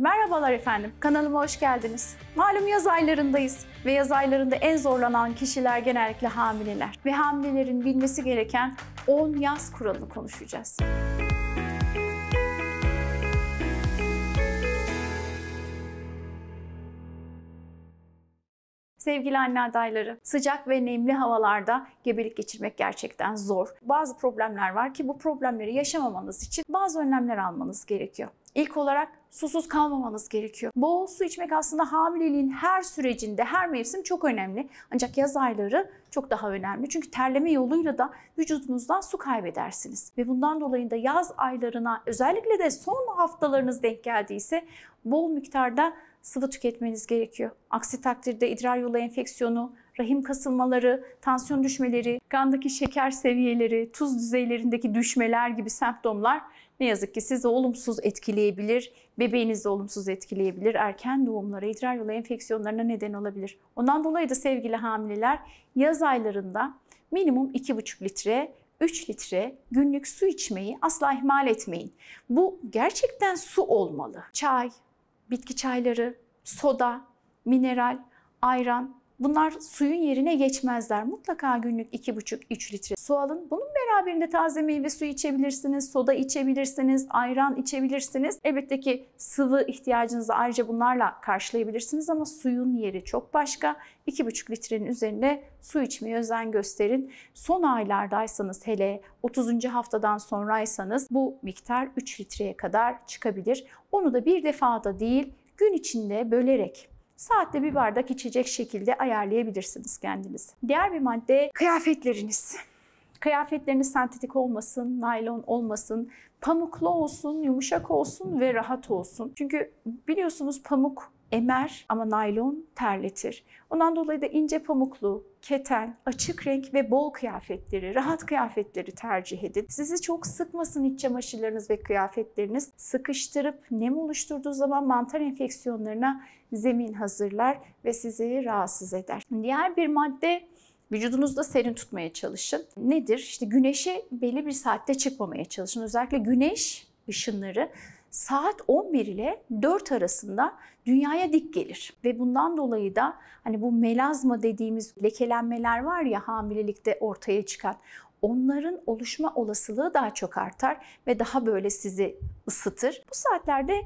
Merhabalar efendim, kanalıma hoş geldiniz. Malum yaz aylarındayız ve yaz aylarında en zorlanan kişiler genellikle hamileler. Ve hamilelerin bilmesi gereken 10 yaz kuralını konuşacağız. Sevgili anne adayları, sıcak ve nemli havalarda gebelik geçirmek gerçekten zor. Bazı problemler var ki bu problemleri yaşamamanız için bazı önlemler almanız gerekiyor. İlk olarak susuz kalmamanız gerekiyor. Bol su içmek aslında hamileliğin her sürecinde, her mevsim çok önemli. Ancak yaz ayları çok daha önemli. Çünkü terleme yoluyla da vücudunuzdan su kaybedersiniz. Ve bundan dolayı da yaz aylarına özellikle de son haftalarınız denk geldiyse bol miktarda sıvı tüketmeniz gerekiyor. Aksi takdirde idrar yolu enfeksiyonu, rahim kasılmaları, tansiyon düşmeleri, kandaki şeker seviyeleri, tuz düzeylerindeki düşmeler gibi semptomlar ne yazık ki sizi olumsuz etkileyebilir, bebeğinizi olumsuz etkileyebilir, erken doğumlara, idrar yolu enfeksiyonlarına neden olabilir. Ondan dolayı da sevgili hamileler yaz aylarında minimum 2,5 litre 3 litre günlük su içmeyi asla ihmal etmeyin. Bu gerçekten su olmalı. Çay, bitki çayları, soda, mineral, ayran Bunlar suyun yerine geçmezler. Mutlaka günlük 2,5-3 litre su alın. Bunun beraberinde taze meyve suyu içebilirsiniz, soda içebilirsiniz, ayran içebilirsiniz. Elbette ki sıvı ihtiyacınızı ayrıca bunlarla karşılayabilirsiniz ama suyun yeri çok başka. 2,5 litrenin üzerine su içmeye özen gösterin. Son aylardaysanız hele 30. haftadan sonraysanız bu miktar 3 litreye kadar çıkabilir. Onu da bir defada değil gün içinde bölerek Saatte bir bardak içecek şekilde ayarlayabilirsiniz kendinizi. Diğer bir madde kıyafetleriniz. Kıyafetleriniz sentetik olmasın, naylon olmasın, pamuklu olsun, yumuşak olsun ve rahat olsun. Çünkü biliyorsunuz pamuk emer ama naylon terletir. Ondan dolayı da ince pamuklu, keten, açık renk ve bol kıyafetleri, rahat kıyafetleri tercih edin. Sizi çok sıkmasın iç çamaşırlarınız ve kıyafetleriniz. Sıkıştırıp nem oluşturduğu zaman mantar enfeksiyonlarına zemin hazırlar ve sizi rahatsız eder. Diğer bir madde Vücudunuzda serin tutmaya çalışın. Nedir? İşte güneşe belli bir saatte çıkmamaya çalışın. Özellikle güneş ışınları saat 11 ile 4 arasında dünyaya dik gelir. Ve bundan dolayı da hani bu melazma dediğimiz lekelenmeler var ya hamilelikte ortaya çıkan onların oluşma olasılığı daha çok artar ve daha böyle sizi ısıtır. Bu saatlerde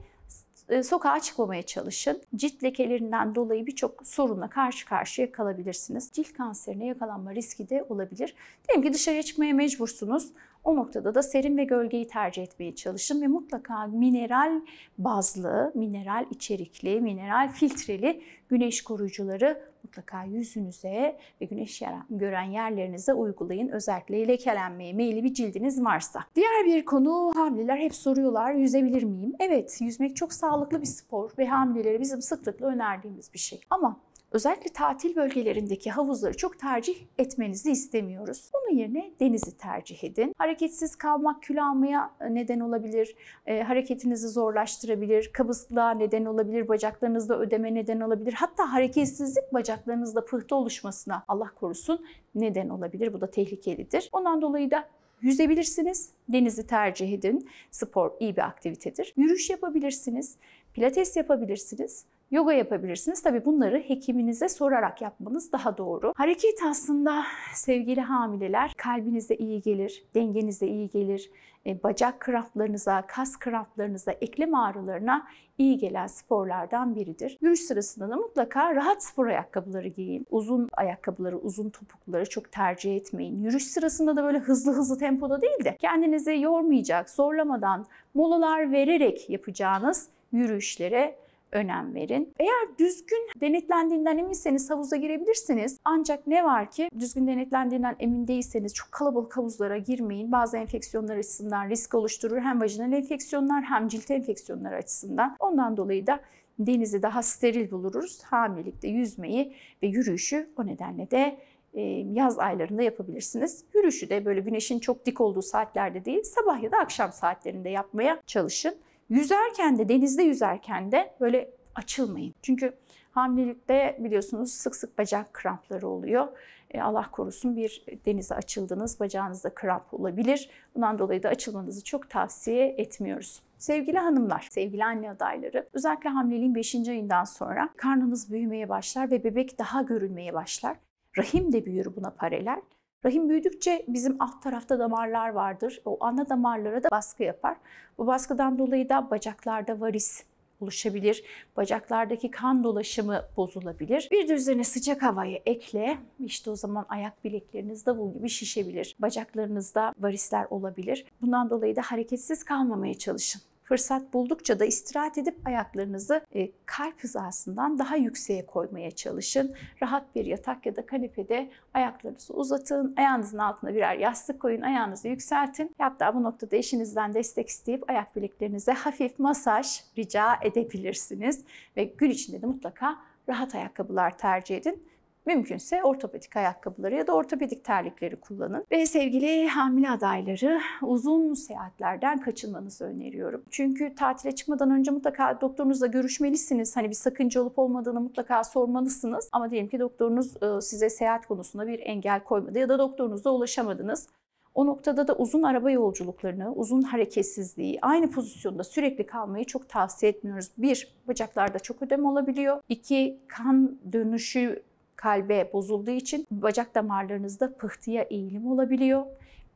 e, sokağa çıkmamaya çalışın. Cilt lekelerinden dolayı birçok sorunla karşı karşıya kalabilirsiniz. Cilt kanserine yakalanma riski de olabilir. Diyelim ki dışarıya çıkmaya mecbursunuz o noktada da serin ve gölgeyi tercih etmeye çalışın ve mutlaka mineral bazlı, mineral içerikli, mineral filtreli güneş koruyucuları mutlaka yüzünüze ve güneş gören yerlerinize uygulayın. Özellikle lekelenmeye meyilli bir cildiniz varsa. Diğer bir konu hamileler hep soruyorlar yüzebilir miyim? Evet yüzmek çok sağlıklı bir spor ve hamilelere bizim sıklıkla önerdiğimiz bir şey. Ama Özellikle tatil bölgelerindeki havuzları çok tercih etmenizi istemiyoruz. Bunun yerine denizi tercih edin. Hareketsiz kalmak kül almaya e, neden olabilir, e, hareketinizi zorlaştırabilir, kabızlığa neden olabilir, bacaklarınızda ödeme neden olabilir. Hatta hareketsizlik bacaklarınızda pıhtı oluşmasına Allah korusun neden olabilir. Bu da tehlikelidir. Ondan dolayı da yüzebilirsiniz. Denizi tercih edin. Spor iyi bir aktivitedir. Yürüyüş yapabilirsiniz. Pilates yapabilirsiniz. Yoga yapabilirsiniz. Tabi bunları hekiminize sorarak yapmanız daha doğru. Hareket aslında sevgili hamileler kalbinize iyi gelir, dengenize iyi gelir, e, bacak kramplarınıza, kas kramplarınıza, eklem ağrılarına iyi gelen sporlardan biridir. Yürüyüş sırasında da mutlaka rahat spor ayakkabıları giyin. Uzun ayakkabıları, uzun topukları çok tercih etmeyin. Yürüyüş sırasında da böyle hızlı hızlı tempoda değil de kendinizi yormayacak, zorlamadan, molalar vererek yapacağınız yürüyüşlere önem verin. Eğer düzgün denetlendiğinden eminseniz havuza girebilirsiniz. Ancak ne var ki düzgün denetlendiğinden emin değilseniz çok kalabalık havuzlara girmeyin. Bazı enfeksiyonlar açısından risk oluşturur. Hem vajinal enfeksiyonlar hem cilt enfeksiyonları açısından. Ondan dolayı da denizi daha steril buluruz. Hamilelikte yüzmeyi ve yürüyüşü o nedenle de e, yaz aylarında yapabilirsiniz. Yürüyüşü de böyle güneşin çok dik olduğu saatlerde değil, sabah ya da akşam saatlerinde yapmaya çalışın. Yüzerken de denizde yüzerken de böyle açılmayın. Çünkü hamilelikte biliyorsunuz sık sık bacak krampları oluyor. E, Allah korusun bir denize açıldınız, bacağınızda kramp olabilir. Bundan dolayı da açılmanızı çok tavsiye etmiyoruz. Sevgili hanımlar, sevgili anne adayları, özellikle hamileliğin 5. ayından sonra karnınız büyümeye başlar ve bebek daha görülmeye başlar. Rahim de büyür buna paralel. Rahim büyüdükçe bizim alt tarafta damarlar vardır. O ana damarlara da baskı yapar. Bu baskıdan dolayı da bacaklarda varis oluşabilir. Bacaklardaki kan dolaşımı bozulabilir. Bir de üzerine sıcak havayı ekle. İşte o zaman ayak bilekleriniz davul gibi şişebilir. Bacaklarınızda varisler olabilir. Bundan dolayı da hareketsiz kalmamaya çalışın fırsat buldukça da istirahat edip ayaklarınızı e, kalp hizasından daha yükseğe koymaya çalışın. Rahat bir yatak ya da kanepede ayaklarınızı uzatın. Ayağınızın altına birer yastık koyun. Ayağınızı yükseltin. Hatta bu noktada eşinizden destek isteyip ayak bileklerinize hafif masaj rica edebilirsiniz. Ve gün içinde de mutlaka rahat ayakkabılar tercih edin. Mümkünse ortopedik ayakkabıları ya da ortopedik terlikleri kullanın. Ve sevgili hamile adayları uzun seyahatlerden kaçınmanızı öneriyorum. Çünkü tatile çıkmadan önce mutlaka doktorunuzla görüşmelisiniz. Hani bir sakınca olup olmadığını mutlaka sormalısınız. Ama diyelim ki doktorunuz e, size seyahat konusunda bir engel koymadı ya da doktorunuza ulaşamadınız. O noktada da uzun araba yolculuklarını, uzun hareketsizliği, aynı pozisyonda sürekli kalmayı çok tavsiye etmiyoruz. Bir, bacaklarda çok ödem olabiliyor. İki, kan dönüşü kalbe bozulduğu için bacak damarlarınızda pıhtıya eğilim olabiliyor.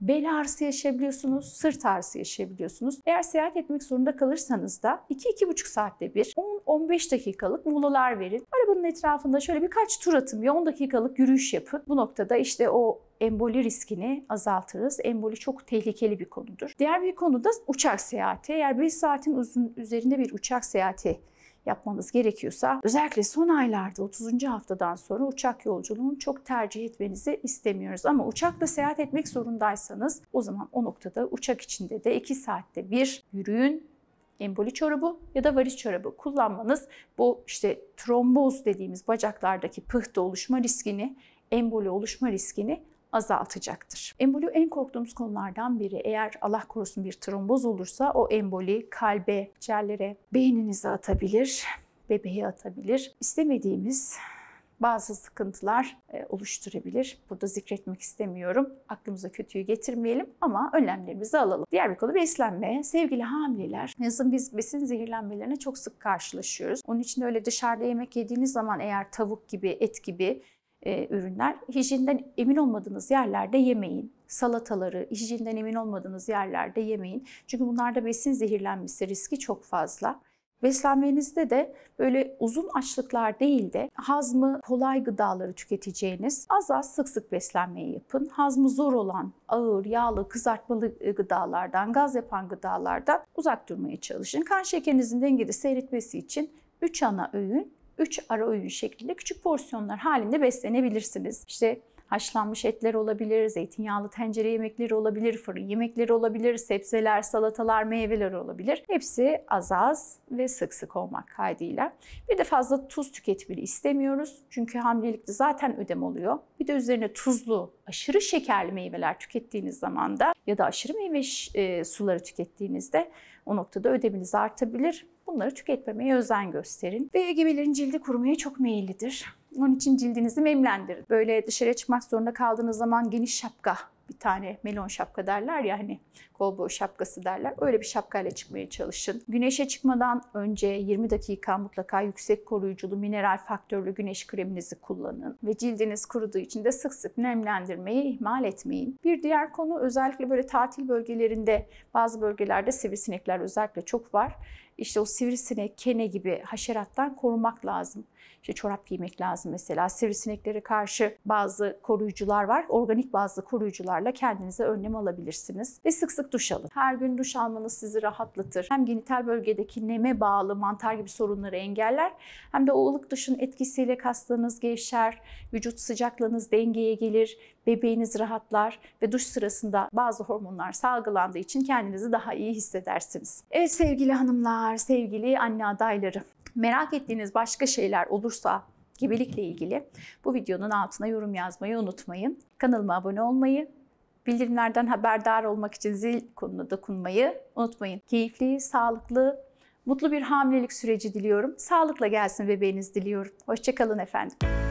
Bel ağrısı yaşayabiliyorsunuz, sırt ağrısı yaşayabiliyorsunuz. Eğer seyahat etmek zorunda kalırsanız da 2-2,5 saatte bir 10-15 dakikalık molalar verin. Arabanın etrafında şöyle birkaç tur atın, bir 10 dakikalık yürüyüş yapın. Bu noktada işte o emboli riskini azaltırız. Emboli çok tehlikeli bir konudur. Diğer bir konu da uçak seyahati. Eğer 5 saatin uzun üzerinde bir uçak seyahati yapmamız gerekiyorsa özellikle son aylarda 30. haftadan sonra uçak yolculuğunu çok tercih etmenizi istemiyoruz. Ama uçakla seyahat etmek zorundaysanız o zaman o noktada uçak içinde de 2 saatte bir yürüyün emboli çorabı ya da varis çorabı kullanmanız bu işte tromboz dediğimiz bacaklardaki pıhtı oluşma riskini, emboli oluşma riskini azaltacaktır. Emboli en korktuğumuz konulardan biri. Eğer Allah korusun bir tromboz olursa o emboli kalbe, ciğerlere, beyninize atabilir, bebeğe atabilir. İstemediğimiz bazı sıkıntılar e, oluşturabilir. Burada zikretmek istemiyorum. Aklımıza kötüyü getirmeyelim ama önlemlerimizi alalım. Diğer bir konu beslenme. Sevgili hamileler, yazın biz besin zehirlenmelerine çok sık karşılaşıyoruz. Onun için öyle dışarıda yemek yediğiniz zaman eğer tavuk gibi, et gibi e, ürünler. hijyinden emin olmadığınız yerlerde yemeyin. Salataları hijyinden emin olmadığınız yerlerde yemeyin. Çünkü bunlarda besin zehirlenmesi riski çok fazla. Beslenmenizde de böyle uzun açlıklar değil de hazmı kolay gıdaları tüketeceğiniz az az sık sık beslenmeyi yapın. Hazmı zor olan ağır, yağlı, kızartmalı e, gıdalardan, gaz yapan gıdalardan uzak durmaya çalışın. Kan şekerinizin dengede seyretmesi için 3 ana öğün 3 ara öğün şeklinde küçük porsiyonlar halinde beslenebilirsiniz. İşte haşlanmış etler olabilir, zeytinyağlı tencere yemekleri olabilir, fırın yemekleri olabilir, sebzeler, salatalar, meyveler olabilir. Hepsi az az ve sık sık olmak kaydıyla. Bir de fazla tuz tüketimini istemiyoruz. Çünkü hamilelikte zaten ödem oluyor. Bir de üzerine tuzlu, aşırı şekerli meyveler tükettiğiniz zaman da ya da aşırı meyve e, suları tükettiğinizde o noktada ödeminiz artabilir. Bunları tüketmemeye özen gösterin. Ve gebelerin cildi kurumaya çok meyillidir. Onun için cildinizi nemlendirin. Böyle dışarı çıkmak zorunda kaldığınız zaman geniş şapka bir tane melon şapka derler ya hani kovboy şapkası derler. Öyle bir şapkayla çıkmaya çalışın. Güneşe çıkmadan önce 20 dakika mutlaka yüksek koruyuculu mineral faktörlü güneş kreminizi kullanın. Ve cildiniz kuruduğu için de sık sık nemlendirmeyi ihmal etmeyin. Bir diğer konu özellikle böyle tatil bölgelerinde bazı bölgelerde sivrisinekler özellikle çok var işte o sivrisinek, kene gibi haşerattan korumak lazım. İşte çorap giymek lazım mesela. Sivrisineklere karşı bazı koruyucular var. Organik bazı koruyucularla kendinize önlem alabilirsiniz. Ve sık sık duş alın. Her gün duş almanız sizi rahatlatır. Hem genital bölgedeki neme bağlı mantar gibi sorunları engeller. Hem de o ılık duşun etkisiyle kaslarınız gevşer, vücut sıcaklığınız dengeye gelir, bebeğiniz rahatlar ve duş sırasında bazı hormonlar salgılandığı için kendinizi daha iyi hissedersiniz. Evet sevgili hanımlar günler sevgili anne adayları. Merak ettiğiniz başka şeyler olursa gebelikle ilgili bu videonun altına yorum yazmayı unutmayın. Kanalıma abone olmayı, bildirimlerden haberdar olmak için zil konuna dokunmayı unutmayın. Keyifli, sağlıklı, mutlu bir hamilelik süreci diliyorum. Sağlıkla gelsin bebeğiniz diliyorum. Hoşçakalın efendim.